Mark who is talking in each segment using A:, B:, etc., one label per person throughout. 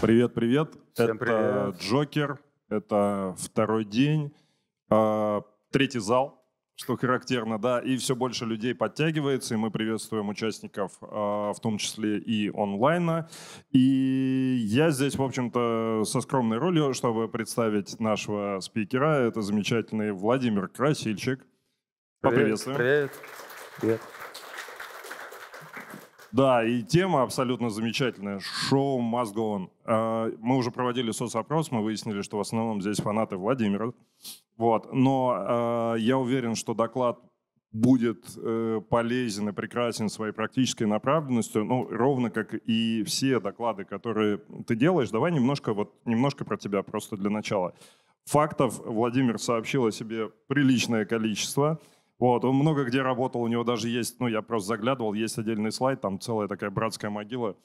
A: Привет, привет. Всем это привет. Джокер. Это второй день. А, третий зал что характерно, да, и все больше людей подтягивается, и мы приветствуем участников, а, в том числе и онлайна. И я здесь, в общем-то, со скромной ролью, чтобы представить нашего спикера, это замечательный Владимир Красильчик. Поприветствуем. Привет. Привет. Да, и тема абсолютно замечательная. Шоу must go on. А, мы уже проводили соцопрос, мы выяснили, что в основном здесь фанаты Владимира. Вот. Но а, я уверен, что доклад будет э, полезен и прекрасен своей практической направленностью, ну, ровно как и все доклады, которые ты делаешь. Давай немножко, вот, немножко про тебя просто для начала. Фактов Владимир сообщил о себе приличное количество – вот, он много где работал, у него даже есть, ну, я просто заглядывал, есть отдельный слайд, там целая такая братская могила.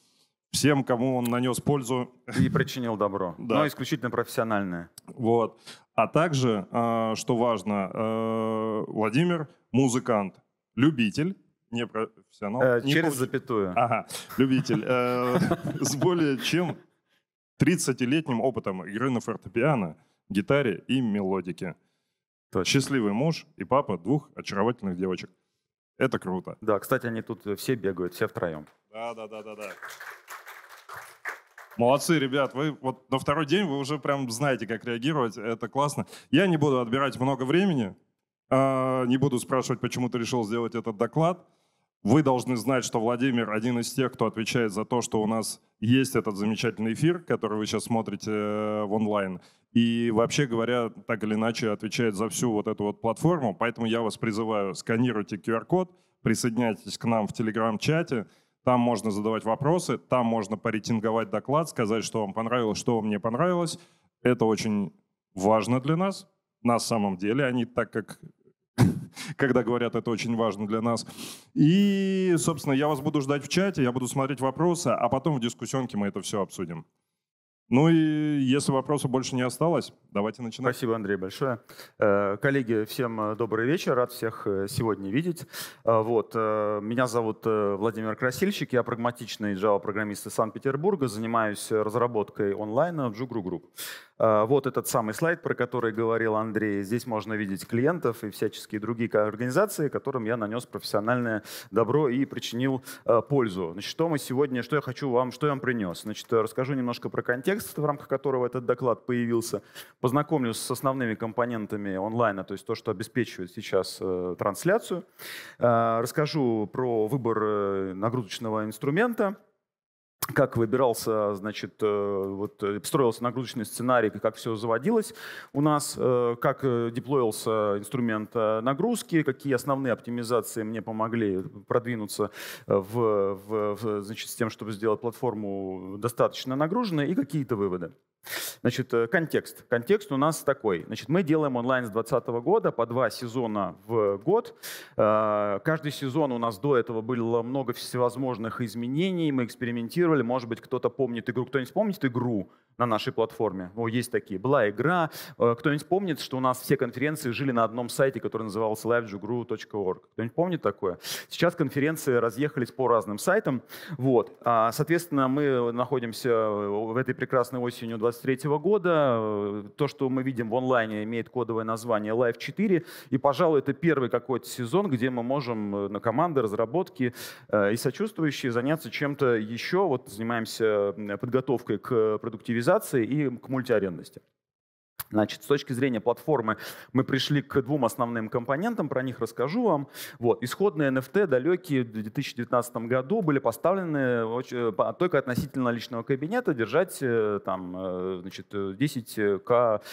A: Всем, кому он нанес пользу. И причинил добро. Да. Но исключительно профессиональное. Вот. А также, э, что важно, э, Владимир музыкант, любитель, не профессионал. Э, не через проф... запятую. Ага, любитель. Э, с более чем 30-летним опытом игры на фортепиано, гитаре и мелодике. Это счастливый муж и папа двух очаровательных девочек. Это круто. Да, кстати, они тут э, все бегают, все втроем. Да, да, да, да, да. Молодцы, ребят. Вы вот на второй день вы уже прям знаете, как реагировать. Это классно. Я не буду отбирать много времени. А, не буду спрашивать, почему ты решил сделать этот доклад. Вы должны знать, что Владимир один из тех, кто отвечает за то, что у нас есть этот замечательный эфир, который вы сейчас смотрите э, в онлайн. И вообще говоря, так или иначе отвечает за всю вот эту вот платформу. Поэтому я вас призываю, сканируйте QR-код, присоединяйтесь к нам в Телеграм-чате. Там можно задавать вопросы, там можно поретинговать доклад, сказать, что вам понравилось, что вам не понравилось. Это очень важно для нас. На самом деле, они, так как когда говорят, это очень важно для нас. И, собственно, я вас буду ждать в чате, я буду смотреть вопросы, а потом в дискуссионке мы это все обсудим. Ну и если вопросов больше не осталось, давайте начинать. Спасибо, Андрей, большое. Э,
B: коллеги, всем э, добрый вечер. Рад всех э, сегодня видеть. Вот. Меня зовут Владимир Красильщик. Я прагматичный Java-программист из Санкт-Петербурга. Занимаюсь разработкой онлайна в Джугру Групп. А, вот этот самый слайд, про который говорил Андрей. Здесь можно видеть клиентов и всяческие другие организации, которым я нанес профессиональное добро и причинил а, пользу. Значит, что мы сегодня, что я хочу вам, что я вам принес? Значит, расскажу немножко про контекст, в рамках которого этот доклад появился. Познакомлюсь с основными компонентами онлайна, то есть то, что обеспечивает сейчас э, трансляцию. А, расскажу про выбор э, нагрузочного инструмента, как выбирался, значит, э, вот э, строился нагрузочный сценарий, как все заводилось у нас, э, как деплоился инструмент нагрузки, какие основные оптимизации мне помогли продвинуться в, в, в значит, с тем, чтобы сделать платформу достаточно нагруженной и какие-то выводы. Значит, э, контекст. Контекст у нас такой. Значит, мы делаем онлайн с 2020 года по два сезона в год. Э, каждый сезон у нас до этого было много всевозможных изменений. Мы экспериментировали. Может быть, кто-то помнит игру. Кто-нибудь помнит игру на нашей платформе? О, есть такие. Была игра. Э, кто-нибудь помнит, что у нас все конференции жили на одном сайте, который назывался livejugru.org? Кто-нибудь помнит такое? Сейчас конференции разъехались по разным сайтам. Вот. А, соответственно, мы находимся в этой прекрасной осенью 20 2023 года. Э, то, что мы видим в онлайне, имеет кодовое название Live 4. И, пожалуй, это первый какой-то сезон, где мы можем э, на команды, разработки э, и сочувствующие заняться чем-то еще. Вот занимаемся подготовкой к продуктивизации и к мультиарендности. Значит, с точки зрения платформы мы пришли к двум основным компонентам, про них расскажу вам. Вот. Исходные NFT далекие в 2019 году были поставлены э, только относительно личного кабинета держать э, там, э, значит, 10к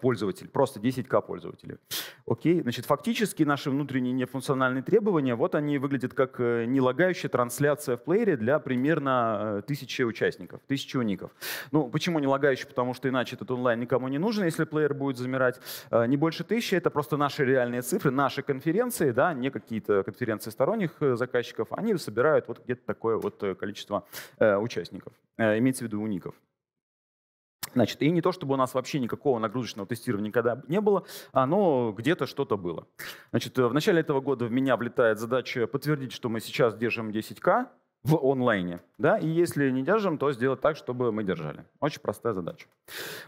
B: пользователей, просто 10к пользователей. Окей? Значит, фактически наши внутренние нефункциональные требования, вот они выглядят как нелагающая трансляция в плеере для примерно тысячи участников, тысячи уников. Ну, почему нелагающая? Потому что иначе этот онлайн никому не нужен, если плеер будет замирать. Э, не больше тысячи — это просто наши реальные цифры, наши конференции, да, не какие-то конференции сторонних э, заказчиков. Они собирают вот где-то такое вот э, количество участников, имеется в виду уников. Значит, и не то, чтобы у нас вообще никакого нагрузочного тестирования никогда не было, оно где-то что-то было. Значит, в начале этого года в меня влетает задача подтвердить, что мы сейчас держим 10К, в онлайне. Да? И если не держим, то сделать так, чтобы мы держали. Очень простая задача.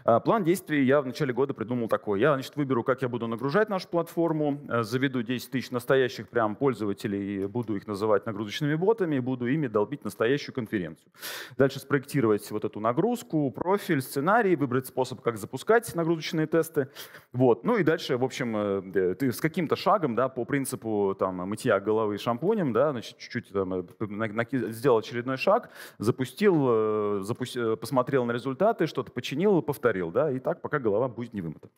B: А, план действий я в начале года придумал такой. Я значит, выберу, как я буду нагружать нашу платформу, э, заведу 10 тысяч настоящих прям пользователей, буду их называть нагрузочными ботами, и буду ими долбить настоящую конференцию. Дальше спроектировать вот эту нагрузку, профиль, сценарий, выбрать способ, как запускать нагрузочные тесты. Вот. Ну и дальше, в общем, э, э, ты с каким-то шагом да, по принципу там, мытья головы шампунем, да, значит, чуть-чуть накидываешь сделал очередной шаг, запустил, э, запусти, э, посмотрел на результаты, что-то починил, повторил, да, и так, пока голова будет не вымыта.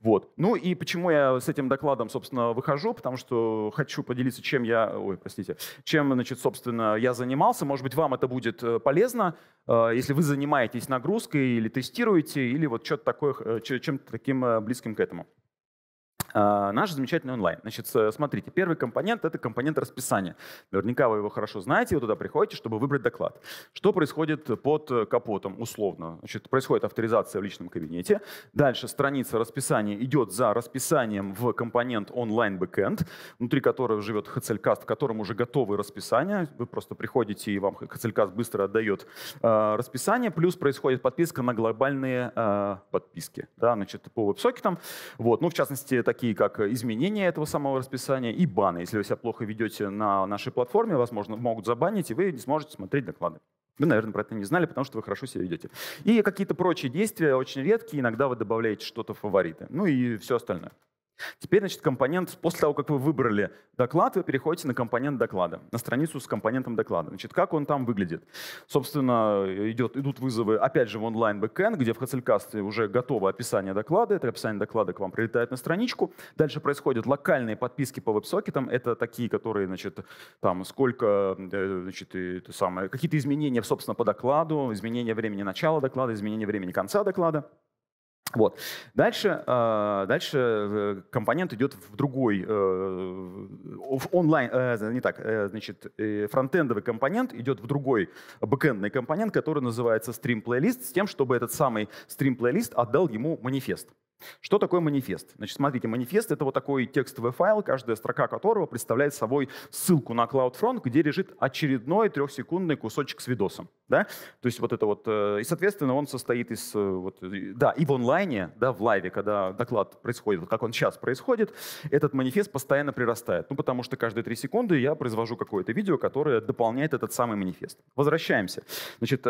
B: Вот. Ну и почему я с этим докладом, собственно, выхожу, потому что хочу поделиться, чем я, ой, простите, чем, значит, собственно, я занимался. Может быть, вам это будет э, полезно, если вы занимаетесь нагрузкой или тестируете, или вот что-то такое, чем-то таким близким к этому. А, наш замечательный онлайн. Значит, э, смотрите, первый компонент — это компонент расписания. Наверняка вы его хорошо знаете, вы туда приходите, чтобы выбрать доклад. Что происходит под капотом, условно? Значит, происходит авторизация в личном кабинете. Дальше страница расписания идет за расписанием в компонент онлайн бэкенд, внутри которого живет HCLcast, в котором уже готовы расписания. Вы просто приходите, и вам HCLcast быстро отдает э, расписание. Плюс происходит подписка на глобальные э, подписки, да, значит, по веб-сокетам. Вот. Ну, в частности, такие такие как э, изменение этого самого расписания и баны. Если вы себя плохо ведете на нашей платформе, возможно, могут забанить, и вы не сможете смотреть доклады. Вы, наверное, про это не знали, потому что вы хорошо себя ведете. И какие-то прочие действия очень редкие. Иногда вы добавляете что-то в фавориты. Ну и все остальное. Теперь, значит, компонент, после того, как вы выбрали доклад, вы переходите на компонент доклада, на страницу с компонентом доклада. Значит, как он там выглядит? Собственно, идет, идут вызовы, опять же, в онлайн бэкэнд, где в Хацелькасте уже готово описание доклада. Это описание доклада к вам прилетает на страничку. Дальше происходят локальные подписки по веб-сокетам. Это такие, которые, значит, там сколько, э, значит, это самое, какие-то изменения, собственно, по докладу, изменения времени начала доклада, изменения времени конца доклада. Вот. Дальше, э, дальше э, компонент идет в другой, э, в онлайн, не так, значит, фронтендовый компонент идет в другой бэкэндный компонент, который называется стрим-плейлист, с тем, чтобы этот самый стрим-плейлист отдал ему манифест. Что такое манифест? Значит, смотрите, манифест — это вот такой текстовый файл, каждая строка которого представляет собой ссылку на CloudFront, где лежит очередной трехсекундный кусочек с видосом. Да? То есть вот это вот... Э, и, соответственно, он состоит из... Э, вот, э, да, и в онлайне, да, в лайве, когда доклад происходит, как он сейчас происходит, этот манифест постоянно прирастает. Ну, потому что каждые три секунды я произвожу какое-то видео, которое дополняет этот самый манифест. Возвращаемся. Значит,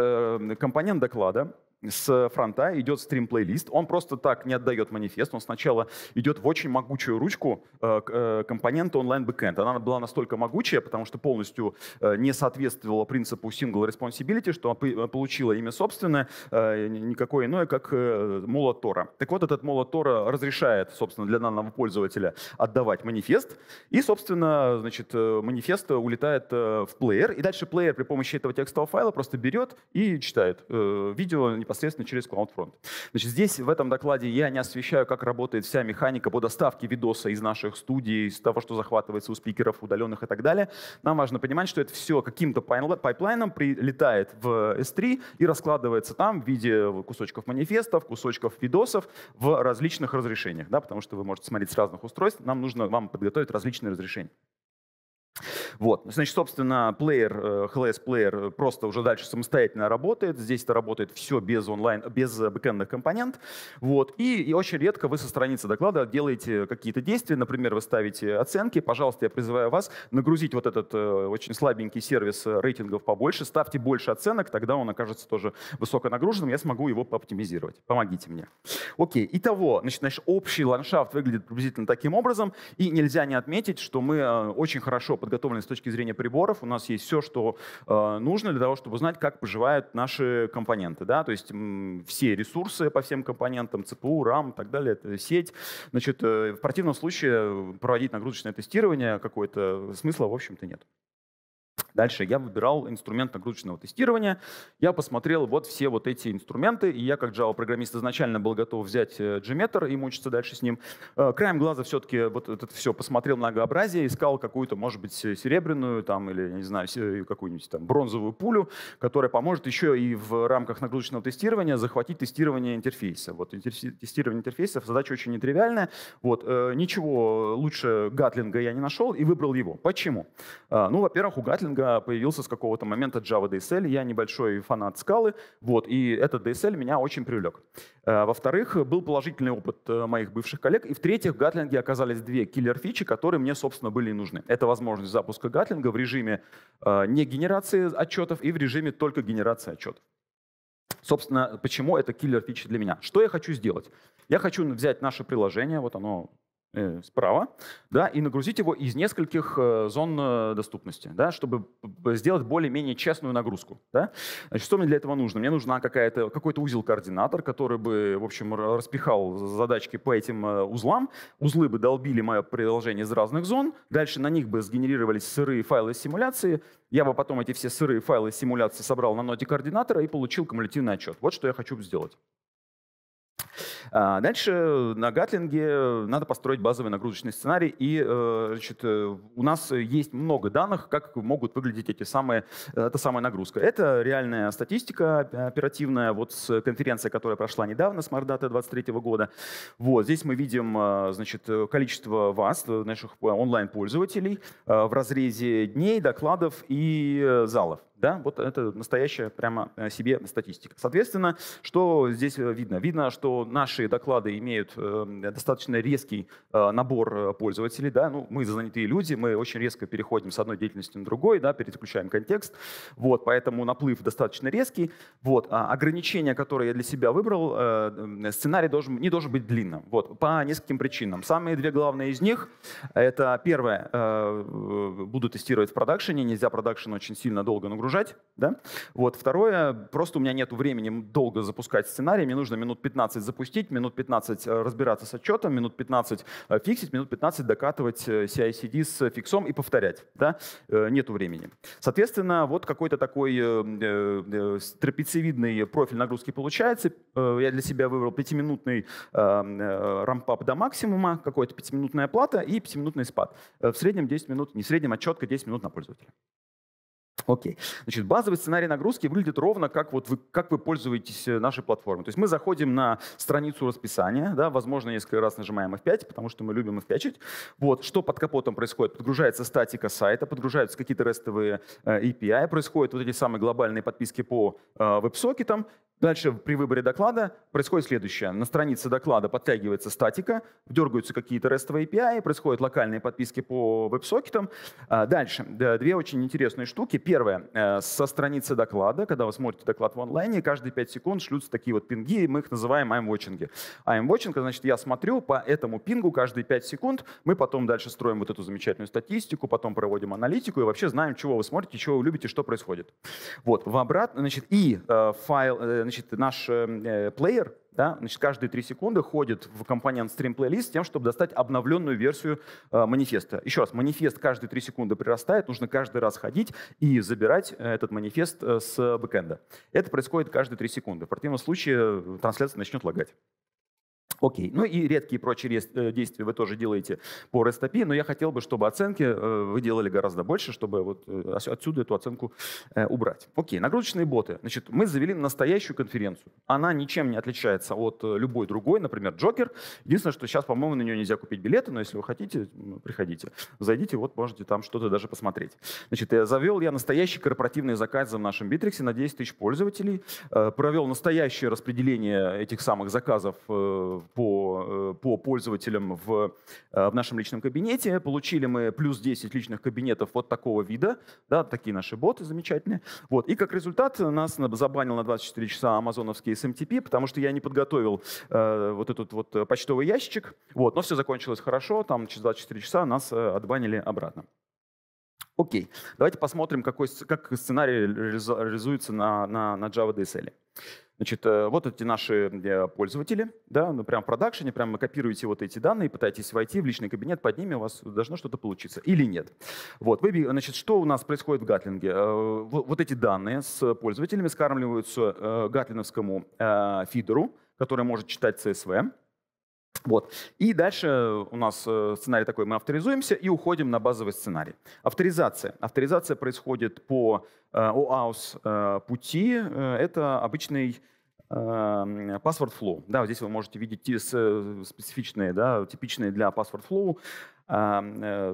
B: компонент доклада с фронта идет стрим-плейлист. Он просто так не отдает манифест. Он сначала идет в очень могучую ручку э, э, компонента онлайн-бэкэнд. Она была настолько могучая, потому что полностью э, не соответствовала принципу single responsibility, что получила имя собственное, никакое иное, как молот Тора. Так вот, этот молот Тора разрешает, собственно, для данного пользователя отдавать манифест. И, собственно, значит, манифест улетает в плеер. И дальше плеер при помощи этого текстового файла просто берет и читает видео, непосредственно через CloudFront. Значит, здесь в этом докладе я не освещаю, как работает вся механика по доставке видоса из наших студий, из того, что захватывается у спикеров, удаленных и так далее. Нам важно понимать, что это все каким-то пайплайном прилетает в S3 и раскладывается там в виде кусочков манифестов, кусочков видосов в различных разрешениях, да, потому что вы можете смотреть с разных устройств. Нам нужно вам подготовить различные разрешения. Вот. Значит, собственно, плеер, э, HLS-плеер просто уже дальше самостоятельно работает. Здесь это работает все без онлайн, без э, бэкэндных компонент. Вот. И, и очень редко вы со страницы доклада делаете какие-то действия. Например, вы ставите оценки. Пожалуйста, я призываю вас нагрузить вот этот э, очень слабенький сервис рейтингов побольше. Ставьте больше оценок, тогда он окажется тоже высоконагруженным. Я смогу его оптимизировать. Помогите мне. Окей. Итого, значит, наш общий ландшафт выглядит приблизительно таким образом. И нельзя не отметить, что мы очень хорошо подготовлены с точки зрения приборов. У нас есть все, что э, нужно для того, чтобы узнать, как поживают наши компоненты. Да? То есть все ресурсы по всем компонентам, ЦПУ, RAM и так далее, это сеть. Значит, э, в противном случае проводить нагрузочное тестирование какое-то смысла, в общем-то, нет. Дальше я выбирал инструмент нагрузочного тестирования. Я посмотрел вот все вот эти инструменты, и я как Java-программист изначально был готов взять э, Gmeter и мучиться дальше с ним. Э, краем глаза все-таки вот это все посмотрел многообразие, искал какую-то, может быть, серебряную там или, не знаю, э, какую-нибудь там бронзовую пулю, которая поможет еще и в рамках нагрузочного тестирования захватить тестирование интерфейса. Вот тестирование интерфейсов задача очень нетривиальная. Вот, ничего лучше Гатлинга я не нашел и выбрал его. Почему? Ну, во-первых, у Гатлинга меня появился с какого-то момента Java DSL, я небольшой фанат скалы, вот, и этот DSL меня очень привлек. Э, во-вторых, был положительный опыт э, моих бывших коллег, и в-третьих, в Гатлинге оказались две киллер-фичи, которые мне, собственно, были нужны. Это возможность запуска Гатлинга в режиме э, не генерации отчетов и в режиме только генерации отчетов. Собственно, почему это киллер-фичи для меня? Что я хочу сделать? Я хочу взять наше приложение, вот оно Э, справа, да, и нагрузить его из нескольких э, зон э, доступности, да, чтобы сделать более-менее честную нагрузку. Да. Значит, что мне для этого нужно? Мне нужна какая-то, какой-то узел-координатор, который бы, в общем, распихал задачки по этим узлам, узлы бы долбили мое приложение из разных зон, дальше на них бы сгенерировались сырые файлы симуляции, я бы потом эти все сырые файлы симуляции собрал на ноте координатора и получил кумулятивный отчет. Вот что я хочу сделать. А, дальше на Гатлинге надо построить базовый нагрузочный сценарий. И э, значит, э, у нас есть много данных, как могут выглядеть эти самые, э, эта самая нагрузка. Это реальная статистика оперативная вот с конференции, которая прошла недавно, с Мардата 23 года. Вот, здесь мы видим значит, количество вас, наших онлайн-пользователей, в разрезе дней, докладов и залов. Да, вот это настоящая прямо э, себе статистика. Соответственно, что здесь э, видно? Видно, что наши доклады имеют эм, достаточно резкий э, набор пользователей. Да? Ну, мы занятые люди, мы очень резко переходим с одной деятельности на другой, да, переключаем контекст. Вот, поэтому наплыв достаточно резкий. Вот, а ограничения, которые я для себя выбрал, сценарий должен, не должен быть длинным. Вот, по нескольким причинам. Самые две главные из них — это первое, буду тестировать в продакшене, нельзя продакшен очень сильно долго нагружать, загружать, да? Вот. Второе, просто у меня нет времени долго запускать сценарий, мне нужно минут 15 запустить, минут 15 э, разбираться с отчетом, минут 15 э, фиксить, минут 15 докатывать э, CI-CD с фиксом и повторять, да? Нету времени. Соответственно, вот какой-то такой трапециевидный профиль нагрузки получается. Я для себя выбрал 5-минутный рампап до максимума, какой-то 5-минутная оплата и 5-минутный спад. В среднем 10 минут, не в среднем, а четко 10 минут на пользователя. Окей. Значит, базовый сценарий нагрузки выглядит ровно, как, вот вы, как вы пользуетесь э, нашей платформой. То есть мы заходим на страницу расписания, да, возможно, несколько раз нажимаем F5, потому что мы любим F5. Вот, что под капотом происходит? Подгружается статика сайта, подгружаются какие-то рестовые э, API, происходят вот эти самые глобальные подписки по э, веб-сокетам, Дальше при выборе доклада происходит следующее. На странице доклада подтягивается статика, дергаются какие-то рестовые API, происходят локальные подписки по веб-сокетам. А дальше две очень интересные штуки. Первое. Э, со страницы доклада, когда вы смотрите доклад в онлайне, каждые 5 секунд шлются такие вот пинги, и мы их называем I'm-watching. I'm-watching, значит, я смотрю по этому пингу каждые 5 секунд, мы потом дальше строим вот эту замечательную статистику, потом проводим аналитику и вообще знаем, чего вы смотрите, чего вы любите, что происходит. Вот, в обратно, значит, и э, файл, э, значит, наш э, э плеер, да? Значит, каждые три секунды ходит в компонент Stream Playlist с тем, чтобы достать обновленную версию э, манифеста. Еще раз, манифест каждые три секунды прирастает, нужно каждый раз ходить и забирать э, этот манифест э, с бэкэнда. Это происходит каждые три секунды. В противном случае э, трансляция начнет лагать. Окей. Ну и редкие прочие э, действия вы тоже делаете по REST но я хотел бы, чтобы оценки э, вы делали гораздо больше, чтобы вот э, отсюда эту оценку убрать. Окей, нагрузочные боты. Значит, мы завели настоящую конференцию. Она ничем не отличается от любой другой, например, Джокер. Единственное, что сейчас, по-моему, на нее нельзя купить билеты, но если вы хотите, приходите. Зайдите, вот можете там что-то даже посмотреть. Значит, я завел я настоящий корпоративный заказ в нашем Битриксе на 10 тысяч пользователей, провел настоящее распределение этих самых заказов по, э, по пользователям в, э, в нашем личном кабинете. Получили мы плюс 10 личных кабинетов вот такого вида. Да, такие наши боты замечательные. Вот. И как результат нас забанил на 24 часа амазоновский SMTP, эм потому что я не подготовил э, вот этот вот почтовый ящичек. Вот. Но все закончилось хорошо. Там через 24 часа нас э, отбанили обратно. Окей, давайте посмотрим, какой, как сценарий реализуется на, на, на Java DSL. Значит, э, вот эти наши э, пользователи, да, ну прям в продакшене, прям копируете вот эти данные, пытаетесь войти в личный кабинет, под ними у вас должно что-то получиться или нет. Вот, вы, значит, что у нас происходит в Гатлинге? Э, вот эти данные с пользователями скармливаются гатлиновскому фидеру, который может читать CSV. Вот. И дальше у нас э, сценарий такой, мы авторизуемся и уходим на базовый сценарий. Авторизация. Авторизация происходит по OAuth э, э, пути. Это обычный Password Flow. Да, здесь вы можете видеть специфичные, да, типичные для Password Flow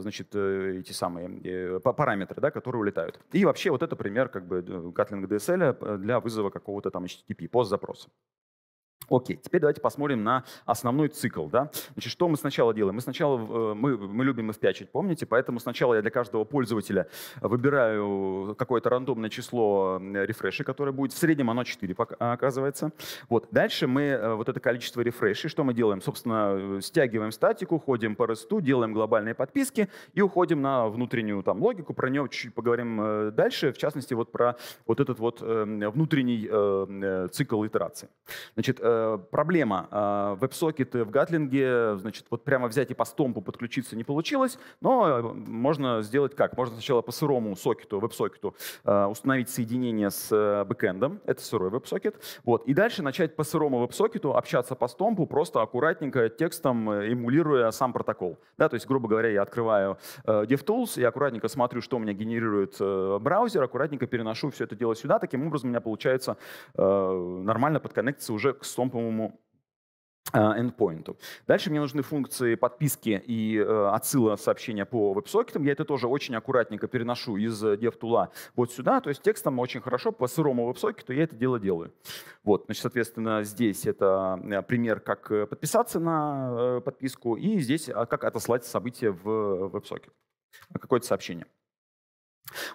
B: значит, эти самые параметры, да, которые улетают. И вообще вот это пример как бы Gatling DSL для вызова какого-то там HTTP, пост запроса. Окей, теперь давайте посмотрим на основной цикл. Да? Значит, что мы сначала делаем? Мы сначала э, мы, мы любим их пячить, помните? Поэтому сначала я для каждого пользователя выбираю какое-то рандомное число э, рефрешей, которое будет. В среднем оно 4 а, оказывается. Вот. Дальше мы э, вот это количество рефрешей, что мы делаем? Собственно, стягиваем статику, ходим по росту, делаем глобальные подписки и уходим на внутреннюю там, логику. Про нее чуть-чуть поговорим дальше. В частности, вот про вот этот вот эм, внутренний цикл итерации. Значит, Э, проблема. Э, веб-сокет в Гатлинге, значит, вот прямо взять и по стомпу подключиться не получилось, но э, можно сделать как? Можно сначала по сырому сокету, веб-сокету э, установить соединение с э, бэкэндом, это сырой веб-сокет, вот, и дальше начать по сырому веб-сокету общаться по стомпу просто аккуратненько текстом, эмулируя сам протокол. Да, то есть, грубо говоря, я открываю э, DevTools, я аккуратненько смотрю, что у меня генерирует браузер, аккуратненько переношу все это дело сюда, таким образом у меня получается нормально подконнектиться уже к стомпу второму, по-моему, endpoint. А, Дальше мне нужны функции подписки и э, отсыла сообщения по веб-сокетам. Я это тоже очень аккуратненько переношу из э, DevTool вот сюда. То есть текстом очень хорошо по сырому веб-сокету я это дело делаю. Вот, значит, соответственно, здесь это э, пример, как э, подписаться на подписку, и здесь а, как отослать событие в веб-сокет, а какое-то сообщение.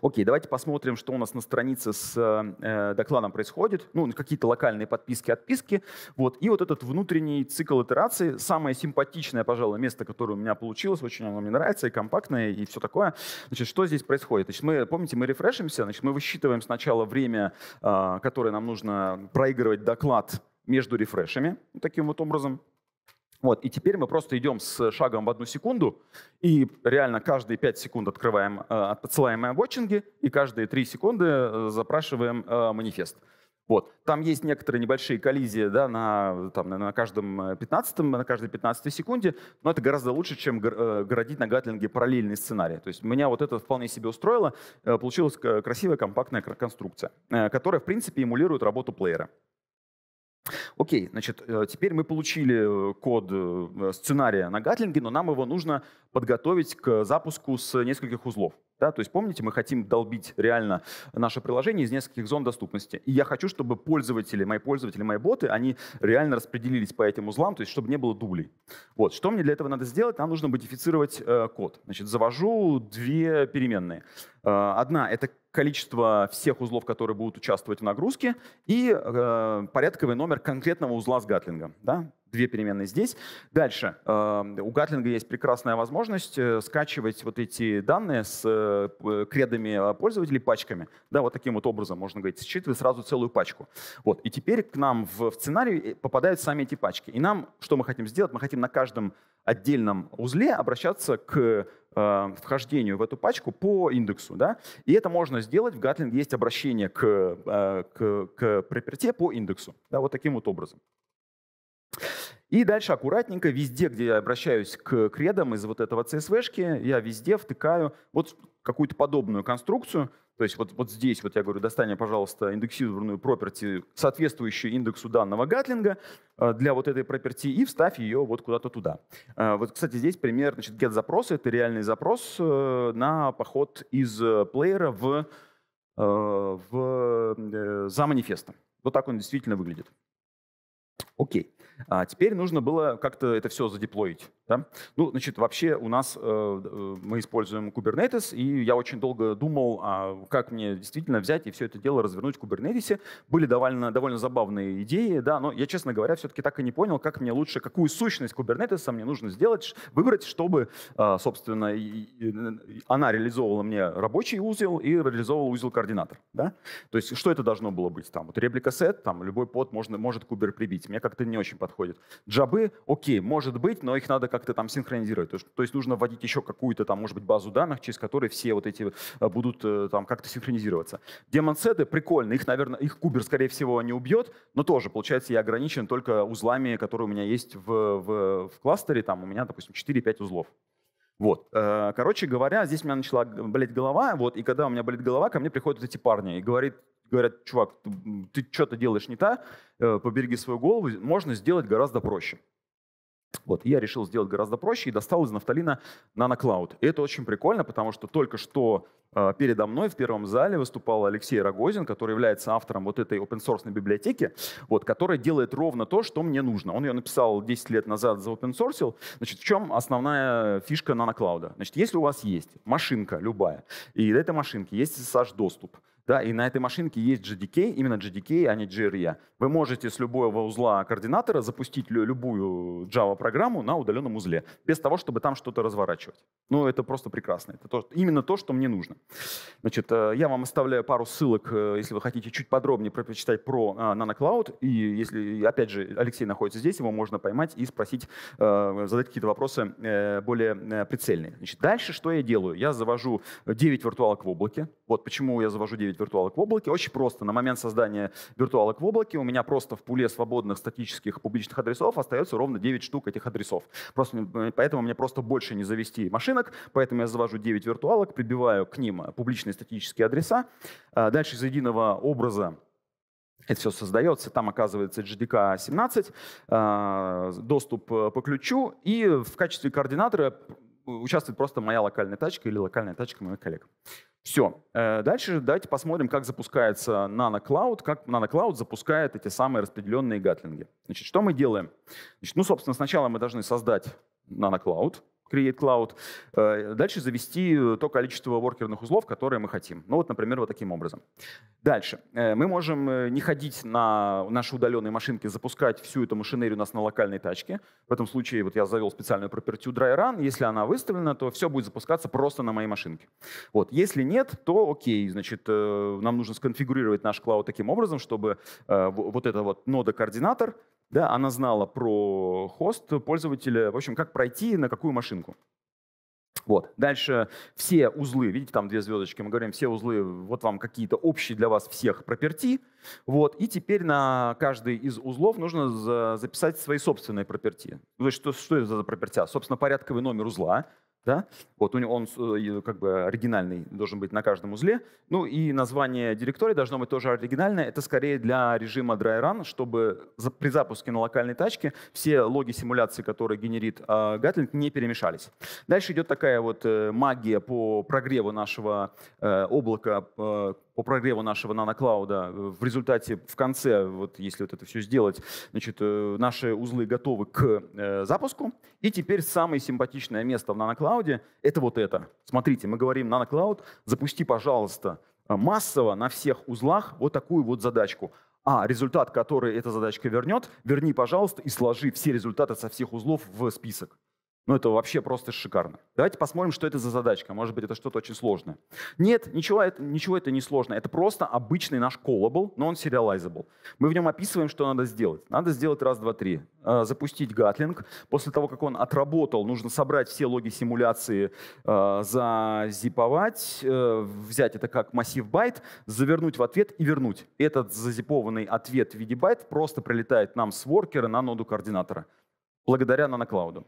B: Окей, давайте посмотрим, что у нас на странице с э, докладом происходит. Ну, какие-то локальные подписки, отписки. Вот. И вот этот внутренний цикл итерации. Самое симпатичное, пожалуй, место, которое у меня получилось. Очень оно мне нравится, и компактное, и все такое. Значит, что здесь происходит? Значит, мы, помните, мы рефрешимся, значит, мы высчитываем сначала время, э, которое нам нужно проигрывать доклад между рефрешами, таким вот образом. Вот, и теперь мы просто идем с шагом в одну секунду, и реально каждые 5 секунд открываем э, отсылаемые и каждые 3 секунды э, запрашиваем э, манифест. Вот. Там есть некоторые небольшие коллизии да, на, там, на, каждом 15 э, на каждой 15 секунде, но это гораздо лучше, чем городить на гатлинге параллельный сценарий. То есть меня вот это вполне себе устроило. Получилась красивая компактная конструкция, которая, в принципе, эмулирует работу плеера. Окей, значит, э, теперь мы получили э, код э, сценария на Гатлинге, но нам его нужно подготовить к запуску с нескольких узлов. Да? То есть помните, мы хотим долбить реально наше приложение из нескольких зон доступности. И я хочу, чтобы пользователи, мои пользователи, мои боты, они реально распределились по этим узлам, то есть чтобы не было дублей. Вот. Что мне для этого надо сделать? Нам нужно модифицировать э, код. Значит, завожу две переменные. Э, одна — это количество всех узлов, которые будут участвовать в нагрузке, и э, порядковый номер конкретного узла с гатлингом. Да? Две переменные здесь. Дальше. Э, у гатлинга есть прекрасная возможность э, скачивать вот эти данные с э, кредами э, пользователей пачками. Да, вот таким вот образом можно говорить, считывать сразу целую пачку. Вот. И теперь к нам в, в сценарий э, попадают сами эти пачки. И нам, что мы хотим сделать? Мы хотим на каждом отдельном узле обращаться к Э, вхождению в эту пачку по индексу. Да? И это можно сделать. В Gatling есть обращение к, э, к, к проперте по индексу. Да, вот таким вот образом. И дальше аккуратненько, везде, где я обращаюсь к кредам из вот этого CSV-шки, я везде втыкаю вот какую-то подобную конструкцию. То есть вот, вот здесь вот я говорю, достань, пожалуйста, индексированную property, соответствующую индексу данного гатлинга э, для вот этой property, и вставь ее вот куда-то туда. Э, вот, кстати, здесь пример значит, get запроса. Это реальный запрос э, на поход из плеера в, в, за манифестом. Вот так он действительно выглядит. Окей. А теперь нужно было как-то это все задеплоить. Да? Ну, значит, вообще у нас э, э, мы используем Kubernetes, и я очень долго думал, а как мне действительно взять и все это дело развернуть в Kubernetes. Были довольно, довольно забавные идеи, да, но я, честно говоря, все-таки так и не понял, как мне лучше, какую сущность Kubernetes мне нужно сделать, выбрать, чтобы, э, собственно, и, и, она реализовывала мне рабочий узел и реализовывала узел-координатор. Да? То есть что это должно было быть? Там вот реплика сет, там любой под можно, может кубер прибить. Мне как-то не очень подходит подходит. Джабы, окей, может быть, но их надо как-то там синхронизировать. То есть, то есть нужно вводить еще какую-то там, может быть, базу данных, через которые все вот эти э, будут э, там как-то синхронизироваться. демонсеты э, прикольно, их, наверное, их кубер, скорее всего, не убьет, но тоже, получается, я ограничен только узлами, которые у меня есть в, в, в кластере, там у меня, допустим, 4-5 узлов. Вот. Короче говоря, здесь у меня начала болеть голова, вот, и когда у меня болит голова, ко мне приходят вот эти парни и говорит, говорят, чувак, ты, ты что-то делаешь не так, э, побереги свою голову, можно сделать гораздо проще. Вот, я решил сделать гораздо проще и достал из нафталина наноклауд. И это очень прикольно, потому что только что э, передо мной в первом зале выступал Алексей Рогозин, который является автором вот этой open-source библиотеки, вот, которая делает ровно то, что мне нужно. Он ее написал 10 лет назад, за open source. Значит, в чем основная фишка наноклауда? Значит, если у вас есть машинка любая, и до этой машинки есть SSH-доступ, да, и на этой машинке есть GDK, именно GDK, а не JRE. А. Вы можете с любого узла координатора запустить любую Java-программу на удаленном узле, без того, чтобы там что-то разворачивать. Ну, это просто прекрасно. Это то, именно то, что мне нужно. Значит, э, я вам оставляю пару ссылок, э, если вы хотите чуть подробнее прочитать про NanoCloud. Э, и если, опять же, Алексей находится здесь, его можно поймать и спросить, задать какие-то вопросы более прицельные. Значит, дальше что я делаю? Я завожу 9 виртуалок в облаке. Вот почему я завожу 9 виртуалок в облаке. Очень просто. На момент создания виртуалок в облаке у меня просто в пуле свободных статических публичных адресов остается ровно 9 штук этих адресов. Просто, э, поэтому мне просто больше не завести машинок, поэтому я завожу 9 виртуалок, прибиваю к ним публичные статические адреса. А дальше из единого образа это все создается, там оказывается GDK 17, а, доступ э, по ключу, и в качестве координатора участвует просто моя локальная тачка или локальная тачка моих коллег. Все. Э, дальше давайте посмотрим, как запускается NanoCloud, как NanoCloud запускает эти самые распределенные гатлинги. Значит, что мы делаем? Значит, ну, собственно, сначала мы должны создать NanoCloud. Create Cloud. Э, дальше завести то количество воркерных узлов, которые мы хотим. Ну вот, например, вот таким образом. Дальше. Э, мы можем э, не ходить на наши удаленные машинки, запускать всю эту машинерию у нас на локальной тачке. В этом случае вот я завел специальную property dry Если она выставлена, то все будет запускаться просто на моей машинке. Вот. Если нет, то окей, значит, нам нужно сконфигурировать наш клауд таким образом, чтобы вот эта вот нода-координатор — да, она знала про хост пользователя, в общем, как пройти на какую машинку. Вот. Дальше все узлы, видите, там две звездочки, мы говорим, все узлы, вот вам какие-то общие для вас всех проперти. Вот. И теперь на каждый из узлов нужно за записать свои собственные проперти. То есть что, что это за пропертя? Собственно, порядковый номер узла, да? Вот, он э, как бы оригинальный должен быть на каждом узле. Ну и название директории должно быть тоже оригинальное. Это скорее для режима dry run, чтобы при запуске на локальной тачке все логи симуляции, которые генерит а, Gatling, не перемешались. Дальше идет такая вот э, магия по прогреву нашего э, облака по прогреву нашего наноклауда э, в результате, в конце, вот если вот это все сделать, значит, э, наши узлы готовы к э, запуску. И теперь самое симпатичное место в наноклауде — это вот это. Смотрите, мы говорим наноклауд, запусти, пожалуйста, массово на всех узлах вот такую вот задачку. А результат, который эта задачка вернет, верни, пожалуйста, и сложи все результаты со всех узлов в список. Ну, это вообще просто шикарно. Давайте посмотрим, что это за задачка. Может быть, это что-то очень сложное. Нет, ничего это, ничего это не сложно. Это просто обычный наш callable, но он serializable. Мы в нем описываем, что надо сделать. Надо сделать раз, два, три. А, запустить гатлинг. После того, как он отработал, нужно собрать все логи симуляции, а, зазиповать, э, взять это как массив байт, завернуть в ответ и вернуть. Этот зазипованный ответ в виде байт просто прилетает нам с воркера на ноду координатора благодаря наноклауду.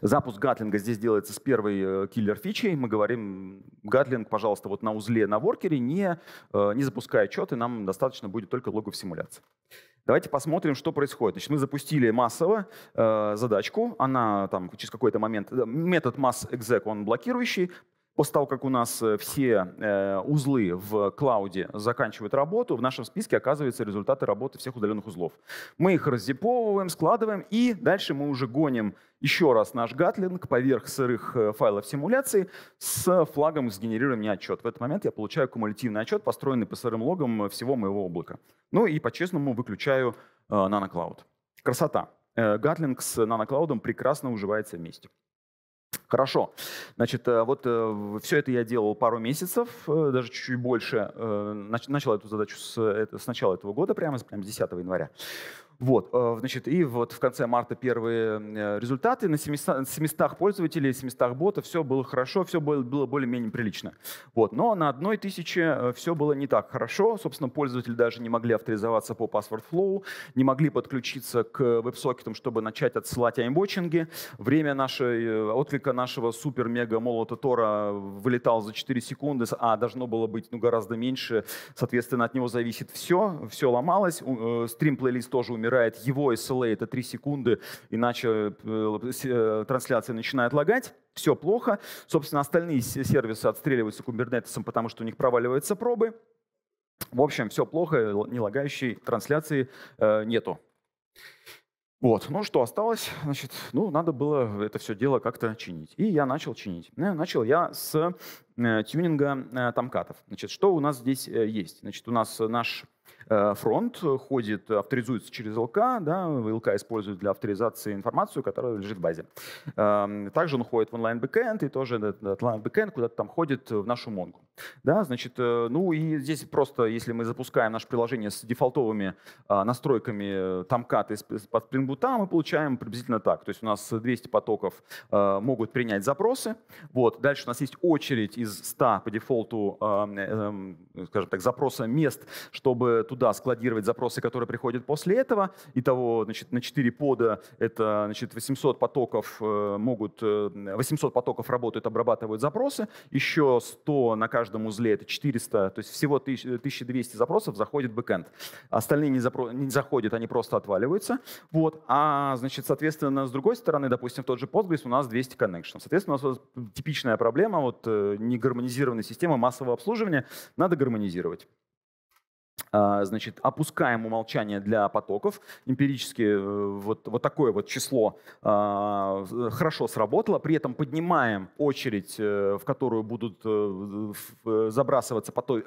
B: Запуск Гатлинга здесь делается с первой э, киллер-фичей. Мы говорим, Гатлинг, пожалуйста, вот на узле, на воркере, не, э, не запуская отчеты, нам достаточно будет только логов симуляции. Давайте посмотрим, что происходит. Значит, мы запустили массово э, задачку, она там через какой-то момент, э, метод mass exec, он блокирующий, После того, как у нас э, все э, узлы в клауде заканчивают работу, в нашем списке оказываются результаты работы всех удаленных узлов. Мы их раззиповываем, складываем, и дальше мы уже гоним еще раз наш гатлинг поверх сырых э, файлов симуляции с флагом «Сгенерируй мне отчет». В этот момент я получаю кумулятивный отчет, построенный по сырым логам всего моего облака. Ну и по-честному выключаю Нано Клауд. Красота. Гатлинг с Нано Клаудом прекрасно уживается вместе. Хорошо. Значит, э, вот э, все это я делал пару месяцев, э, даже чуть-чуть больше. Начал эту задачу с, это, начала этого года, прямо, прямо с 10 января. Вот, э, значит, и вот в конце марта первые э, результаты на 700, 700 пользователей, 700 ботов, все было хорошо, все было, более-менее прилично. Вот, но на одной тысяче э, все было не так хорошо. Собственно, пользователи даже не могли авторизоваться по Password Flow, не могли подключиться к веб-сокетам, чтобы начать отсылать аймвотчинги. Время нашей, отклика нашего супер-мега-молота Тора вылетало за 4 секунды, а должно было быть ну, гораздо меньше. Соответственно, от него зависит все, все ломалось. Стрим-плейлист тоже умер набирает его SLA, это 3 секунды, иначе э, э, трансляция начинает лагать. Все плохо. Собственно, остальные сервисы отстреливаются кубернетисом, потому что у них проваливаются пробы. В общем, все плохо, э, не трансляции э, нету. Вот, ну что осталось, значит, ну надо было это все дело как-то чинить. И я начал чинить. Ну, начал я с тюнинга тамкатов. Значит, что у нас здесь есть? Значит, у нас наш Э, фронт ходит, авторизуется через ЛК, да, ЛК использует для авторизации информацию, которая лежит в базе. Эм, также он ходит в онлайн-бэкэнд и тоже этот онлайн-бэкэнд куда-то там ходит в нашу Монгу. Да, значит, э, ну и здесь просто, если мы запускаем наше приложение с дефолтовыми э, настройками тамкат из-под Spring Boot, мы получаем приблизительно так. То есть у нас 200 потоков могут принять запросы. Вот. Дальше у нас есть очередь из 100 по дефолту, эм, скажем так, запроса мест, чтобы туда туда складировать запросы, которые приходят после этого. Итого значит, на 4 пода это значит, 800 потоков э, могут, 800 э, потоков работают, обрабатывают запросы, еще 100 на каждом узле, это 400, то есть всего 1200 запросов заходит в бэкэнд. Остальные не, запро... не заходят, они просто отваливаются. Вот. А, значит, соответственно, с другой стороны, допустим, в тот же Postgres у нас 200 connection. Соответственно, у нас типичная проблема вот, не э, негармонизированной системы массового обслуживания. Надо гармонизировать. А, значит, опускаем умолчание для потоков. Эмпирически э, вот, вот такое вот число а, хорошо сработало. При этом поднимаем очередь, э, в которую будут э, забрасываться потой,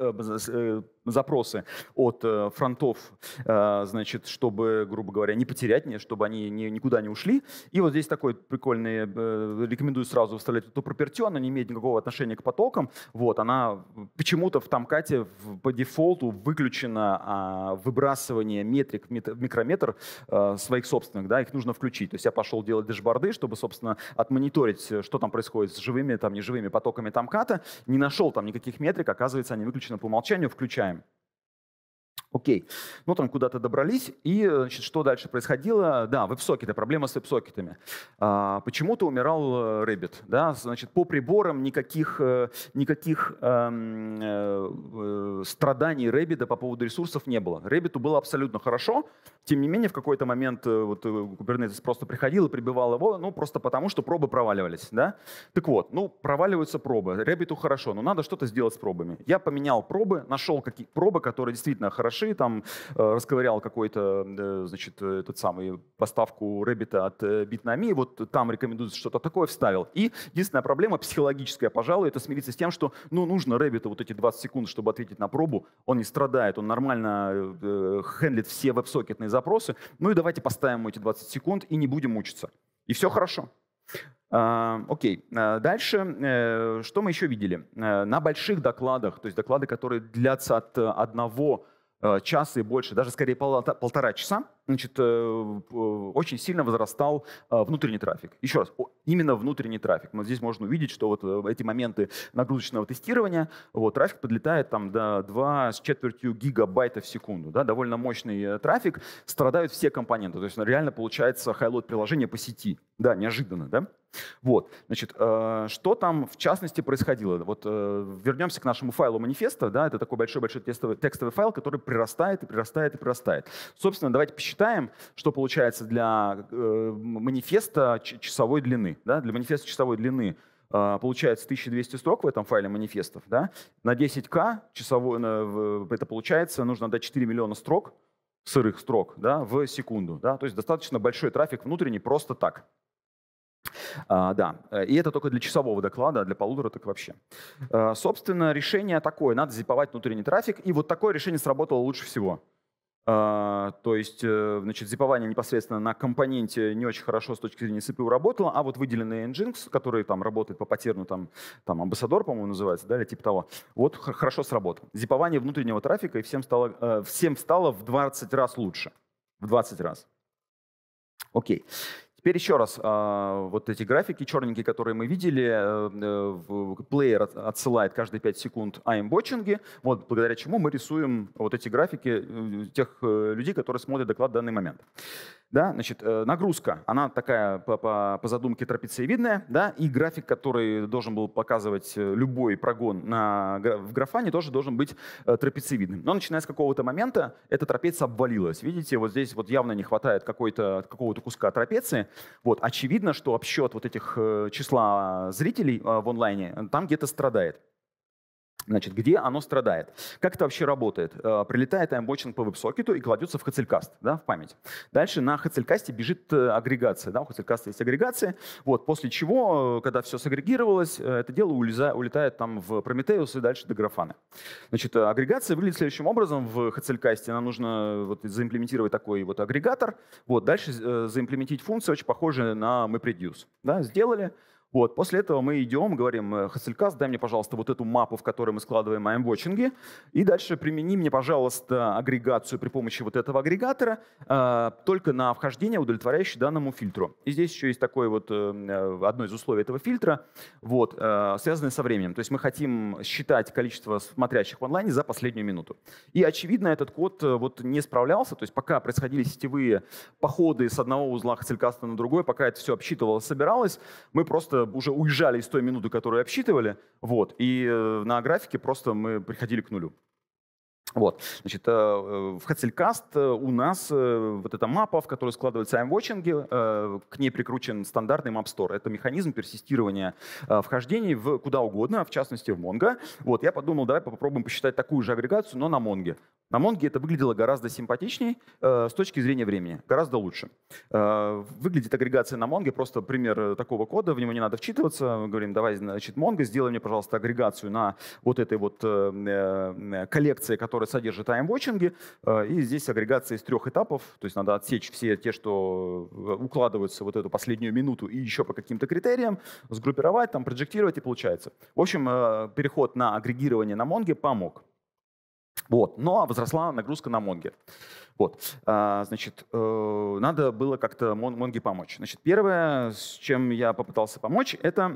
B: запросы от фронтов, а, значит, чтобы, грубо говоря, не потерять, не, чтобы они никуда не ушли. И вот здесь такой прикольный, рекомендую сразу вставлять эту пропертю, она не имеет никакого отношения к потокам. Вот, она почему-то в Тамкате по дефолту выключена включено а, выбрасывание метрик в микрометр а, своих собственных, да, их нужно включить. То есть я пошел делать дэшборды, чтобы, собственно, отмониторить, э, что там происходит с живыми, там, неживыми потоками тамката. Не нашел там никаких метрик, оказывается, они выключены по умолчанию, включаем. Окей. Ну, там куда-то добрались, и значит, что дальше происходило? Да, веб-сокеты, проблема с веб-сокетами. А, почему-то умирал Rabbit. Э, да? Значит, по приборам никаких, э, никаких эм, э, э страданий Rabbit по поводу ресурсов не было. Rabbit было абсолютно хорошо, тем не менее, в какой-то момент вот, Kubernetes просто приходил и прибивал его, ну, просто потому, что пробы проваливались. Да? Так вот, ну, проваливаются пробы. Rabbit хорошо, но надо что-то сделать с пробами. Я поменял пробы, нашел какие пробы, которые действительно хороши, души, там э, расковырял какой-то, э, значит, э, этот самый поставку Рэббита от Битнами, вот там рекомендуется что-то такое, вставил. И единственная проблема психологическая, пожалуй, это смириться с тем, что, ну, нужно Рэббиту вот эти 20 секунд, чтобы ответить на пробу, он не страдает, он нормально хендлит все веб-сокетные запросы, ну и давайте поставим ему эти 20 секунд и не будем мучиться. И все хорошо. А, окей, okay. А, дальше, что мы еще видели? На больших докладах, то есть доклады, которые длятся от одного Э, час и больше, даже скорее полтора часа значит, э, э, очень сильно возрастал а, внутренний трафик. Еще раз, именно внутренний трафик. Но здесь можно увидеть, что вот э, эти моменты нагрузочного тестирования, вот, трафик подлетает там до 2 с четвертью гигабайта в секунду. Да, довольно мощный трафик. Страдают все компоненты. То есть ну, реально получается хайлот приложения по сети. Да, неожиданно, да? Вот, значит, э, что там в частности происходило? Вот э, вернемся к нашему файлу манифеста, да, это такой большой-большой текстовый, текстовый файл, который прирастает и прирастает и прирастает. Собственно, давайте посчитаем посчитаем, что получается для э, манифеста часовой длины. Да? Для манифеста часовой длины э, получается 1200 строк в этом файле манифестов. Да? На 10к часовой, э, это получается, нужно дать 4 миллиона строк, сырых строк да, в секунду. Да? То есть достаточно большой трафик внутренний просто так. А, да, и это только для часового доклада, а для полутора так вообще. А, собственно, решение такое, надо зиповать внутренний трафик, и вот такое решение сработало лучше всего. А, то есть, э, значит, зипование непосредственно на компоненте не очень хорошо с точки зрения CPU работало, а вот выделенный Nginx, который там работает по паттерну, там, там амбассадор, по-моему, называется, да, или типа того, вот хорошо сработал. Зипование внутреннего трафика, и всем стало, э, всем стало в 20 раз лучше. В 20 раз. Окей. Okay. Теперь еще раз, а, вот эти графики черненькие, которые мы видели, э, э, плеер отсылает каждые 5 секунд аймбочинги, вот, благодаря чему мы рисуем вот эти графики э, тех людей, которые смотрят доклад в данный момент. Да, значит, нагрузка, она такая по, по, по задумке трапециевидная, да, и график, который должен был показывать любой прогон на, в графане, тоже должен быть трапециевидным. Но начиная с какого-то момента эта трапеция обвалилась. Видите, вот здесь вот явно не хватает какой-то, какого-то куска трапеции, вот, очевидно, что обсчет вот этих э, числа э, зрителей э, в онлайне там где-то страдает. Значит, где оно страдает? Как это вообще работает? Э, прилетает таймбочинг по веб-сокету и кладется в Хацелькаст, да, в память. Дальше на Хацелькасте бежит э, агрегация, да, у Хацелькаста есть агрегация, вот, после чего, э, когда все сагрегировалось, это дело улетает там в Прометеус и дальше до Графаны. Значит, агрегация выглядит следующим образом в Хацелькасте. Нам нужно вот заимплементировать такой вот агрегатор, вот, дальше заимплементить функцию, очень похожую на MapReduce, да, сделали, вот. После этого мы идем, говорим, э, Хасселькас, дай мне, пожалуйста, вот эту мапу, в которой мы складываем аймвотчинги, и дальше примени мне, пожалуйста, агрегацию при помощи вот этого агрегатора э, только на вхождение, удовлетворяющее данному фильтру. И здесь еще есть такое вот э, э, одно из условий этого фильтра, вот, э, связанное со временем. То есть мы хотим считать количество смотрящих в онлайне за последнюю минуту. И, очевидно, этот код э, вот не справлялся, то есть пока происходили сетевые походы с одного узла Хасселькаста на другой, пока это все обсчитывалось, собиралось, мы просто уже уезжали из той минуты, которую обсчитывали, вот, и э, на графике просто мы приходили к нулю. Вот. Значит, э, э, в Hetzelcast э, у нас вот эта мапа, в которую складываются аймвотчинги, к ней прикручен стандартный Map Store. Это механизм персистирования вхождений в куда угодно, в частности в Mongo. Вот. Я подумал, давай попробуем посчитать такую же агрегацию, но на Mongo. На Mongo это выглядело гораздо симпатичнее с точки зрения времени, гораздо лучше. выглядит агрегация на Mongo просто пример такого кода, в него не надо вчитываться. Мы говорим, давай, значит, Mongo сделай мне, пожалуйста, агрегацию на вот этой вот коллекции, которая который содержит таймвотчинги. Э, и здесь агрегация из трех этапов, то есть надо отсечь все те, что э, укладываются вот эту последнюю минуту и еще по каким-то критериям, сгруппировать, там, проджектировать и получается. В общем, э, переход на агрегирование на Монге помог. Вот. Но ну, а возросла нагрузка на Монге. Вот. А, значит, надо было как-то Монге помочь. Значит, первое, с чем я попытался помочь, это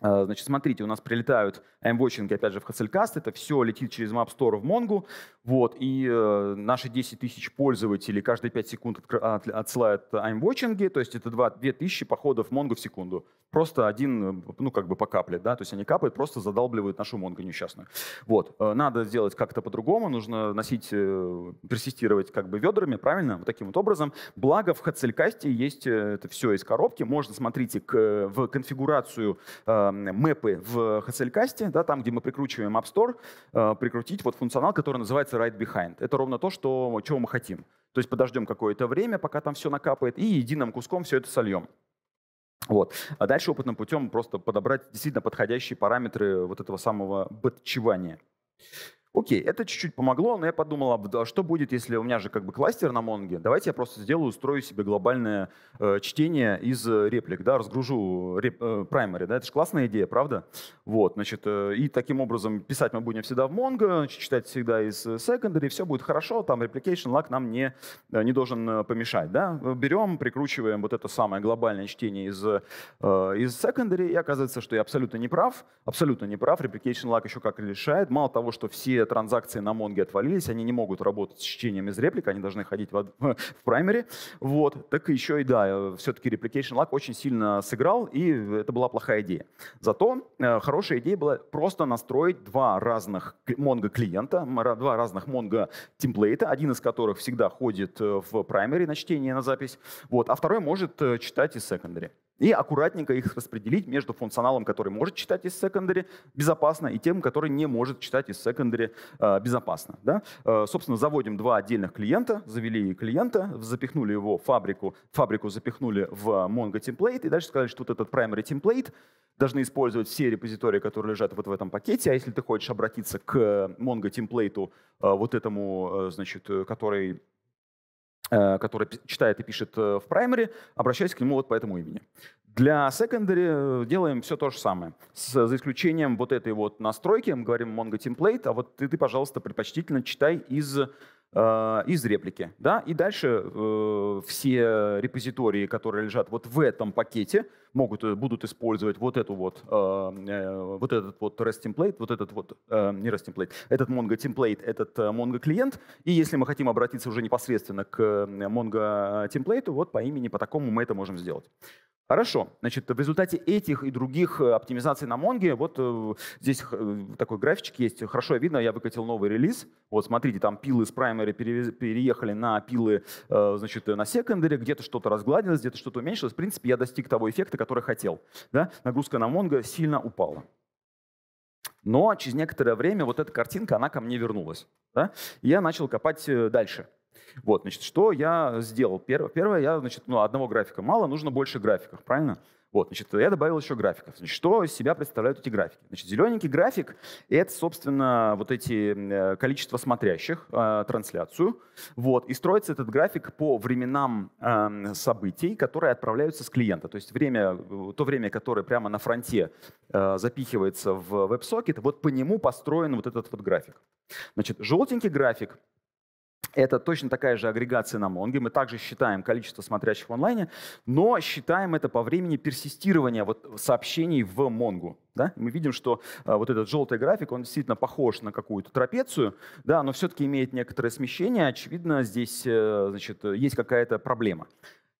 B: а, значит, смотрите, у нас прилетают AmWatching, опять же, в Hasselcast. Это все летит через App Store в Монгу. Вот, и э, наши 10 тысяч пользователей каждые 5 секунд от, а, от, отсылают AmWatching. То есть это 2, 2 тысячи походов в Монгу в секунду. Просто один, э, ну, как бы по капле, да. То есть они капают, просто задалбливают нашу Монгу несчастную. Вот, э, надо сделать как-то по-другому. Нужно носить, э, персистировать как бы ведрами, правильно? Вот таким вот образом. Благо в Hasselcast есть э, это все из коробки. Можно, смотрите, к, в конфигурацию э, Эм, мэпы в hsl да, там, где мы прикручиваем App Store, э, прикрутить вот функционал, который называется Right Behind. Это ровно то, что, чего мы хотим. То есть подождем какое-то время, пока там все накапает, и единым куском все это сольем. Вот. А дальше опытным путем просто подобрать действительно подходящие параметры вот этого самого бэтчевания. Окей, это чуть-чуть помогло, но я подумал, а, а что будет, если у меня же как бы кластер на Монге? Давайте я просто сделаю, устрою себе глобальное э, чтение из э, реплик, да, разгружу реп, э, primary, да, это же классная идея, правда? Вот, значит, э, и таким образом писать мы будем всегда в Mongo, читать всегда из э, secondary, все будет хорошо, там replication lag нам не, э, не должен помешать, да? Берем, прикручиваем вот это самое глобальное чтение из, э, из secondary, и оказывается, что я абсолютно не прав, абсолютно не прав, replication lag еще как решает, мало того, что все транзакции на Монге отвалились, они не могут работать с чтением из реплик, они должны ходить в, в праймере. Вот. Так еще и да, все-таки replication лак очень сильно сыграл, и это была плохая идея. Зато э, хорошая идея была просто настроить два разных Mongo клиента, два разных Mongo темплейта, один из которых всегда ходит э, в праймере на чтение, на запись, вот, а второй может э, читать из secondary и аккуратненько их распределить между функционалом, который может читать из секондари безопасно, и тем, который не может читать из секондари э, безопасно. Да? Э, собственно, заводим два отдельных клиента, завели клиента, запихнули его в фабрику, фабрику запихнули в Mongo template, и дальше сказали, что вот этот primary template должны использовать все репозитории, которые лежат вот в этом пакете, а если ты хочешь обратиться к Mongo темплейту, э, вот этому, значит, который Э, который читает и пишет э, в праймере, обращаясь к нему вот по этому имени. Для secondary э, делаем все то же самое, с, за исключением вот этой вот настройки, мы говорим Mongo template, а вот ты, ты пожалуйста, предпочтительно читай из, э, из реплики. Да? И дальше э, все репозитории, которые лежат вот в этом пакете, могут, э, будут использовать вот, эту вот, э, э вот этот вот REST Template, вот этот вот, э, не REST Template, этот Mongo Template, этот э, Mongo клиент. И если мы хотим обратиться уже непосредственно к Mongo темплейту, вот по имени, по такому мы это можем сделать. Хорошо. Значит, в результате этих и других оптимизаций на Монге, вот здесь такой графичек есть, хорошо видно, я выкатил новый релиз. Вот смотрите, там пилы с primary переехали на пилы значит, на секондаре, где-то что-то разгладилось, где-то что-то уменьшилось. В принципе, я достиг того эффекта, эффекта, который хотел. Да? Нагрузка на Монго сильно упала. Но через некоторое время вот эта картинка, она ко мне вернулась. Да? И я начал копать э, дальше. Вот, значит, что я сделал? Первое, первое я, значит, ну, одного графика мало, нужно больше графиков, правильно? Вот, значит, я добавил еще графиков. Значит, что из себя представляют эти графики? Значит, зелененький график — это, собственно, вот эти э, количество смотрящих э, трансляцию. Вот, и строится этот график по временам э, событий, которые отправляются с клиента. То есть время, то время, которое прямо на фронте э, запихивается в WebSocket, вот по нему построен вот этот вот график. Значит, желтенький график — это точно такая же агрегация на Монге. Мы также считаем количество смотрящих в онлайне, но считаем это по времени персистирования вот сообщений в Монгу. Да? Мы видим, что а, вот этот желтый график, он действительно похож на какую-то трапецию, да, но все-таки имеет некоторое смещение. Очевидно, здесь э, значит, есть какая-то проблема.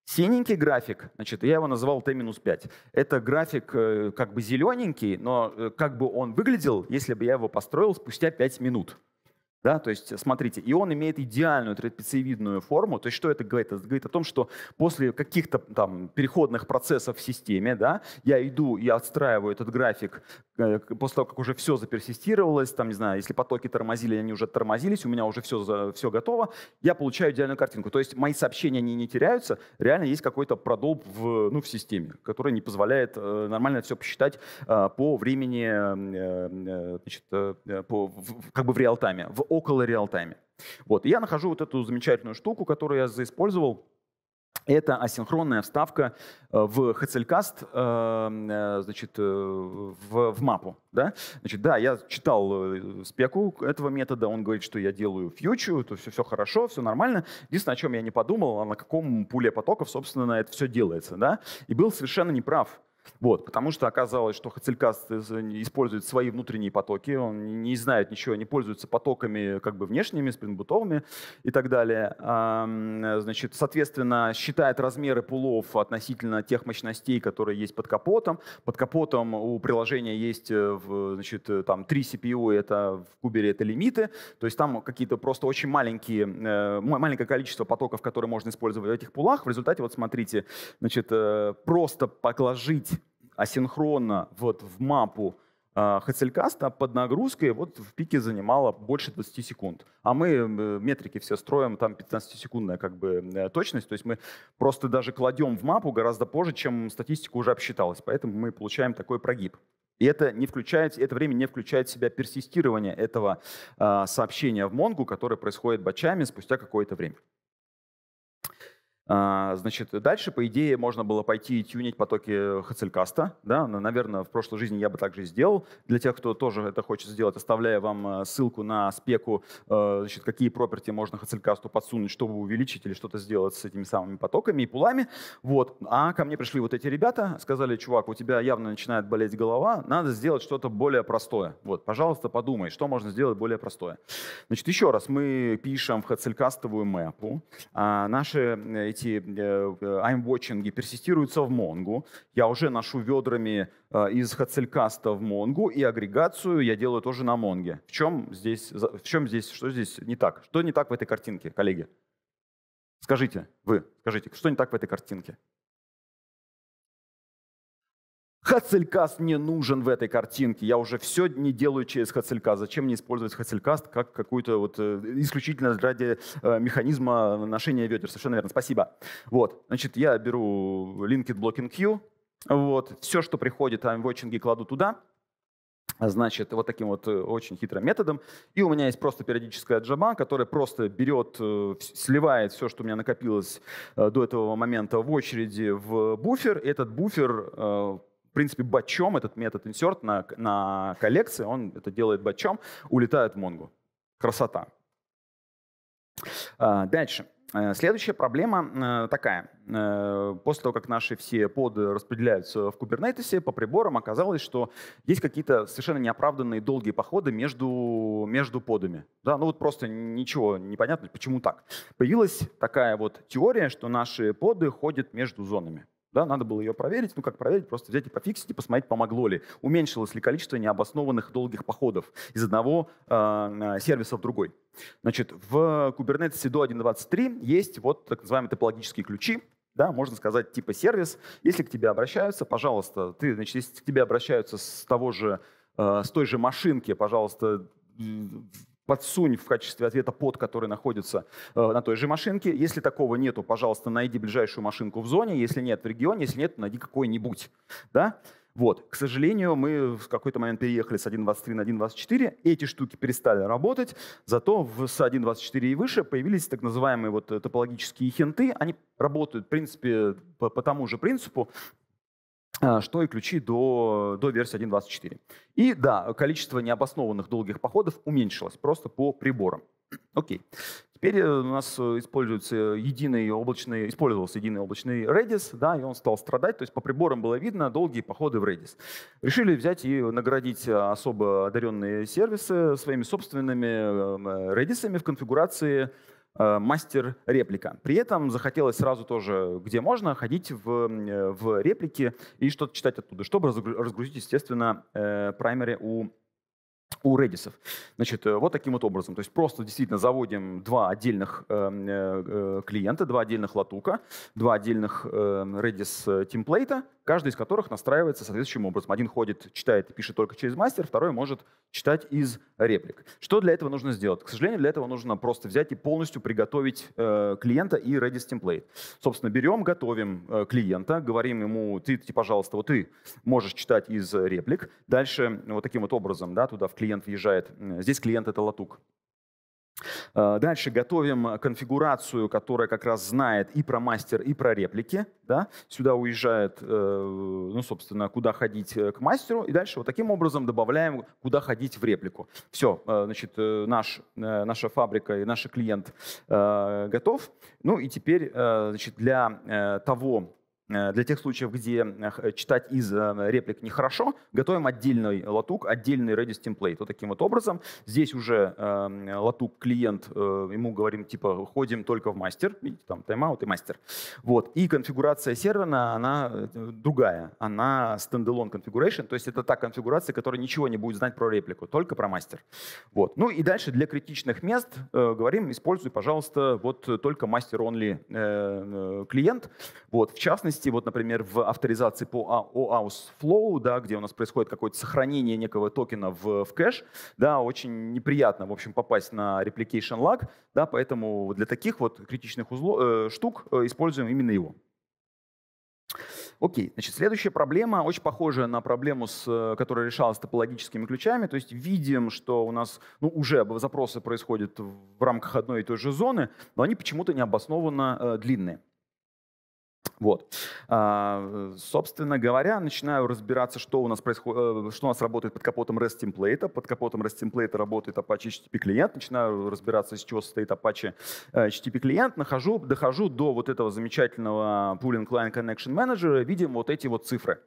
B: Синенький график, значит, я его называл Т-5. Это график э, как бы зелененький, но э, как бы он выглядел, если бы я его построил спустя 5 минут. Да, то есть, э, смотрите, и он имеет идеальную трапециевидную форму. То есть, что это говорит? Это говорит о том, что после каких-то там переходных процессов в системе, да, я иду и отстраиваю этот график э, после того, как уже все заперсистировалось, там, не знаю, если потоки тормозили, они уже тормозились, у меня уже все, все готово, я получаю идеальную картинку. То есть, мои сообщения, не не теряются, реально есть какой-то продолб в, ну, в системе, который не позволяет э, нормально все посчитать по времени, значит, по, как бы в реал-тайме, в около реалтайме. Вот. И я нахожу вот эту замечательную штуку, которую я заиспользовал. Это асинхронная вставка э, в Hetzelcast, э, э, значит, в, в мапу. Да? Значит, да, я читал спеку этого метода, он говорит, что я делаю фьючу, то все, все хорошо, все нормально. Единственное, о чем я не подумал, а на каком пуле потоков, собственно, это все делается. Да? И был совершенно неправ. Вот, потому что оказалось, что Хацелькас э, использует свои внутренние потоки, он не знает ничего, не пользуется потоками как бы внешними, спрингбутовыми и так далее. Значит, соответственно, считает размеры пулов относительно тех мощностей, которые есть под капотом. Под капотом у приложения есть э, значит, э, там 3 CPU, это в кубере это лимиты, то есть там какие-то просто очень маленькие, маленькое количество потоков, которые можно использовать в этих пулах. В результате, вот смотрите, значит, просто положить асинхронно вот в мапу а, Хацелькаста под нагрузкой вот в пике занимала больше 20 секунд. А мы э, метрики все строим, там 15-секундная как бы э, точность, то есть мы просто даже кладем в мапу гораздо позже, чем статистика уже обсчиталась, поэтому мы получаем такой прогиб. И это, не включает, это время не включает в себя персистирование этого э, сообщения в Монгу, которое происходит бачами спустя какое-то время. А, значит, дальше, по идее, можно было пойти и тюнить потоки Хацелькаста. Да? Наверное, в прошлой жизни я бы также сделал. Для тех, кто тоже это хочет сделать, оставляя вам э, ссылку на спеку, э, значит, какие проперти можно Хацелькасту подсунуть, чтобы увеличить или что-то сделать с этими самыми потоками и пулами. Вот. А ко мне пришли вот эти ребята, сказали, чувак, у тебя явно начинает болеть голова, надо сделать что-то более простое. Вот, пожалуйста, подумай, что можно сделать более простое. Значит, еще раз, мы пишем в Хацелькастовую мэпу. А наши э, эти I'm э, watching э, персистируются в Монгу. Я уже ношу ведрами э, из Хацелькаста в Монгу и агрегацию я делаю тоже на Монге. В чем здесь, в чем здесь, что здесь не так? Что не так в этой картинке, коллеги? Скажите, вы, скажите, что не так в этой картинке? Хацелькаст не нужен в этой картинке. Я уже все не делаю через Хацелькаст. Зачем мне использовать Хацелькаст как какую-то вот э, исключительно ради э, механизма ношения ведер? Совершенно верно. Спасибо. Вот. Значит, я беру Linked Blocking Queue. Вот. Все, что приходит, I'm watching аймвотчинги кладу туда. Значит, вот таким вот э, очень хитрым методом. И у меня есть просто периодическая джаба, которая просто берет, сливает все, что у меня накопилось до этого момента в очереди в буфер. И этот буфер в принципе, бачом этот метод insert на, на коллекции, он это делает бачом, улетает в Монгу. Красота. А, дальше. Э, следующая проблема э, такая. Э, после того, как наши все поды распределяются в кубернетисе по приборам оказалось, что есть какие-то совершенно неоправданные долгие походы между, между подами. Да, ну вот просто ничего непонятно, почему так. Появилась такая вот теория, что наши поды ходят между зонами. Да, надо было ее проверить. Ну, как проверить? Просто взять и пофиксить, и посмотреть, помогло ли. Уменьшилось ли количество необоснованных долгих походов из одного э, сервиса в другой. Значит, в Kubernetes до 1.23 есть вот так называемые топологические ключи, да, можно сказать, типа сервис. Если к тебе обращаются, пожалуйста, ты, значит, если к тебе обращаются с того же, э, с той же машинки, пожалуйста, подсунь в качестве ответа под, который находится э, на той же машинке. Если такого нету, пожалуйста, найди ближайшую машинку в зоне. Если нет, в регионе. Если нет, найди какой-нибудь. Да? Вот. К сожалению, мы в какой-то момент переехали с 1.23 на 1.24. Эти штуки перестали работать. Зато с 1.24 и выше появились так называемые вот э, топологические хенты. Они работают, в принципе, по, по тому же принципу. А, что и ключи до, до версии 1.24. И да, количество необоснованных долгих походов уменьшилось просто по приборам. Окей. Теперь э, у нас э, используется единый облачный, использовался единый облачный Redis, да, и он стал страдать, то есть по приборам было видно долгие походы в Redis. Решили взять и наградить а, особо одаренные сервисы своими собственными э, Redis в конфигурации Э, мастер реплика. При этом захотелось сразу тоже, где можно, ходить в, э, в реплики и что-то читать оттуда, чтобы разгрузить, естественно, э, праймери у у Redis. Значит, вот таким вот образом. То есть просто действительно заводим два отдельных клиента, два отдельных латука, два отдельных Redis темплейта, каждый из которых настраивается соответствующим образом. Один ходит, читает и пишет только через мастер, второй может читать из реплик. Что для этого нужно сделать? К сожалению, для этого нужно просто взять и полностью приготовить э, клиента и Redis template. Собственно, берем, готовим э, клиента, говорим ему, ты, ты, пожалуйста, вот ты можешь читать из реплик. Дальше вот таким вот образом, да, туда в клиент въезжает. Здесь клиент — это латук. Э, дальше готовим конфигурацию, которая как раз знает и про мастер, и про реплики. Да? Сюда уезжает, э, ну, собственно, куда ходить э, к мастеру. И дальше вот таким образом добавляем, куда ходить в реплику. Все, значит, наш, наша фабрика и наш клиент готов. Ну и теперь, значит, для того, Э, для тех случаев, где э, читать из э, реплик нехорошо, готовим отдельный латук, отдельный Redis template Вот таким вот образом. Здесь уже эм, латук клиент, ему говорим типа ходим только в мастер, видите, там тайм-аут и мастер. Вот. И конфигурация сервера, она другая. Она standalone configuration, то есть это та конфигурация, которая ничего не будет знать про реплику, только про мастер. Вот. Ну и дальше для критичных мест говорим, используй, пожалуйста, вот только мастер-only клиент. Вот. В частности, особенности, вот, например, в авторизации по OAuth а-, Flow, да, где у нас происходит какое-то сохранение некого токена в, в кэш, да, очень неприятно, в общем, попасть на replication lag, да, поэтому для таких вот критичных узло, э, штук э, используем именно его. Окей, значит, следующая проблема очень похожая на проблему, с, э, которая решалась топологическими ключами. То есть видим, что у нас ну, уже запросы происходят в рамках одной и той же зоны, но они почему-то необоснованно э, длинные. Вот. А, собственно говоря, начинаю разбираться, что у нас происходит, э, что у нас работает под капотом REST темплейта. Под капотом REST темплейта работает Apache HTTP клиент. Начинаю разбираться, из чего состоит Apache э, HTTP клиент. Нахожу, дохожу до вот этого замечательного Pooling Client Connection Manager. Видим вот эти вот цифры.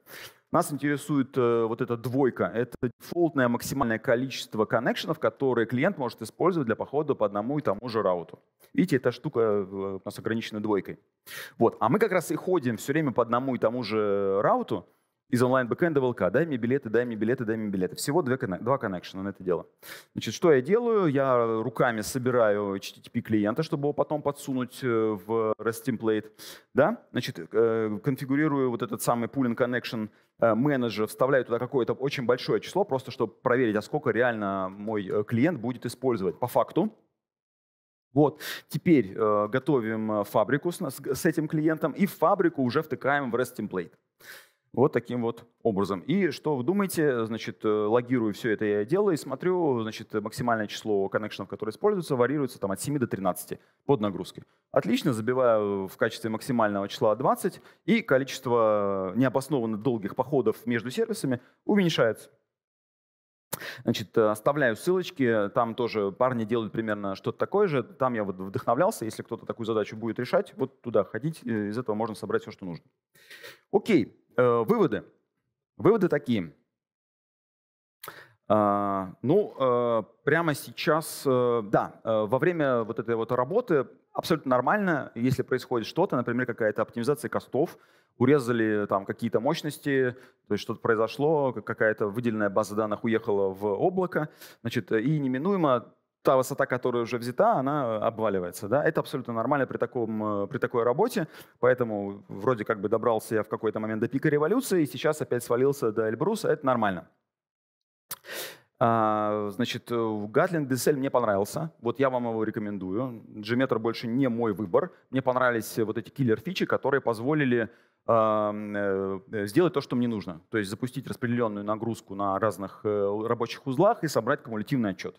B: Нас интересует э, вот эта двойка. Это дефолтное максимальное количество коннекшенов, которые клиент может использовать для похода по одному и тому же рауту. Видите, эта штука э, у нас ограничена двойкой. Вот. А мы как раз и ходим все время по одному и тому же рауту, из онлайн-бэкэнда ВЛК, ЛК. Дай мне билеты, дай мне билеты, дай мне билеты. Всего две, два коннекшена на это дело. Значит, что я делаю? Я руками собираю HTTP клиента, чтобы его потом подсунуть э, в REST template. Да? Значит, э, конфигурирую вот этот самый pooling connection э, менеджер, вставляю туда какое-то очень большое число, просто чтобы проверить, а сколько реально мой клиент будет использовать по факту. Вот, теперь э, готовим фабрику с, с этим клиентом и в фабрику уже втыкаем в REST template. Вот таким вот образом. И что вы думаете, значит, э, логирую все это я дело и смотрю, значит, максимальное число коннекшенов, которые используются, варьируется там от 7 до 13 под нагрузкой. Отлично, забиваю в качестве максимального числа 20, и количество необоснованных долгих походов между сервисами уменьшается. Значит, э, оставляю ссылочки, там тоже парни делают примерно что-то такое же, там я вот вдохновлялся, если кто-то такую задачу будет решать, вот туда ходить, э, из этого можно собрать все, что нужно. Окей, Э, выводы. Выводы такие. А, ну, э, прямо сейчас, э, да, во время вот этой вот работы абсолютно нормально, если происходит что-то, например, какая-то оптимизация костов, урезали там какие-то мощности, то есть что-то произошло, какая-то выделенная база данных уехала в облако, значит, и неминуемо та высота, которая уже взята, она э, обваливается. Да? Это абсолютно нормально при, таком, э, при такой работе, поэтому вроде как бы добрался я в какой-то момент до пика революции, и сейчас опять свалился до Эльбруса, это нормально. А, значит, э, Гатлин Десель мне понравился, вот я вам его рекомендую. g больше не мой выбор. Мне понравились вот эти киллер-фичи, которые позволили Э, сделать то, что мне нужно. То есть запустить распределенную нагрузку на разных э, рабочих узлах и собрать кумулятивный отчет.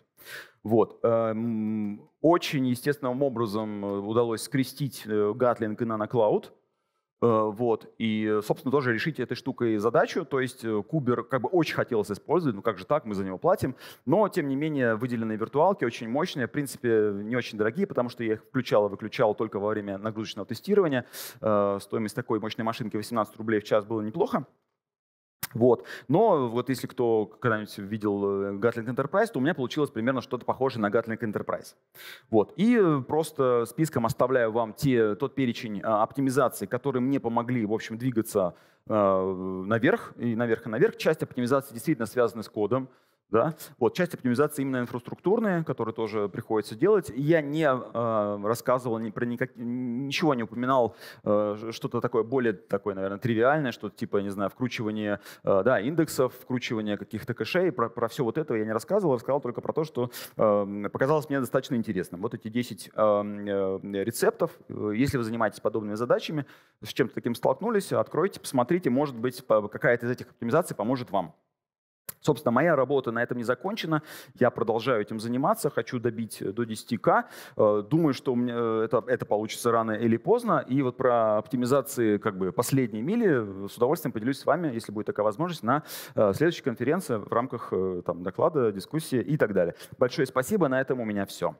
B: Вот. Эм, очень естественным образом э, удалось скрестить Gatling и NanoCloud. Э, вот. И, собственно, тоже решите этой штукой задачу. То есть э, Кубер как бы очень хотелось использовать, ну как же так, мы за него платим. Но, тем не менее, выделенные виртуалки очень мощные, в принципе, не очень дорогие, потому что я их включал и выключал только во время нагрузочного тестирования. Э, стоимость такой мощной машинки 18 рублей в час было неплохо. Вот. Но вот если кто когда-нибудь видел э, Gatling Enterprise, то у меня получилось примерно что-то похожее на Gatling Enterprise. Вот. И э, просто списком оставляю вам те, тот перечень а, оптимизаций, которые мне помогли, в общем, двигаться а, наверх и наверх и наверх. Часть оптимизации действительно связана с кодом. Да? Вот, часть оптимизации именно инфраструктурная, которую тоже приходится делать. Я не э, рассказывал ни про никак, ничего не упоминал, э, что-то такое более такое, наверное, тривиальное, что-то типа, не знаю, вкручивание э, да, индексов, вкручивание каких-то кэшей. Про, про все вот этого я не рассказывал, рассказал только про то, что э, показалось мне достаточно интересным. Вот эти 10 э, эм, э, рецептов. Э, если вы занимаетесь подобными задачами, с чем-то таким столкнулись, откройте, посмотрите, может быть, какая-то из этих оптимизаций поможет вам. Собственно, моя работа на этом не закончена. Я продолжаю этим заниматься, хочу добить э, до 10к. Э, думаю, что у меня э, это, это получится рано или поздно. И вот про оптимизации как бы, последней мили с удовольствием поделюсь с вами, если будет такая возможность, на следующей конференции в рамках там, доклада, дискуссии и так далее. Большое спасибо. На этом у меня все.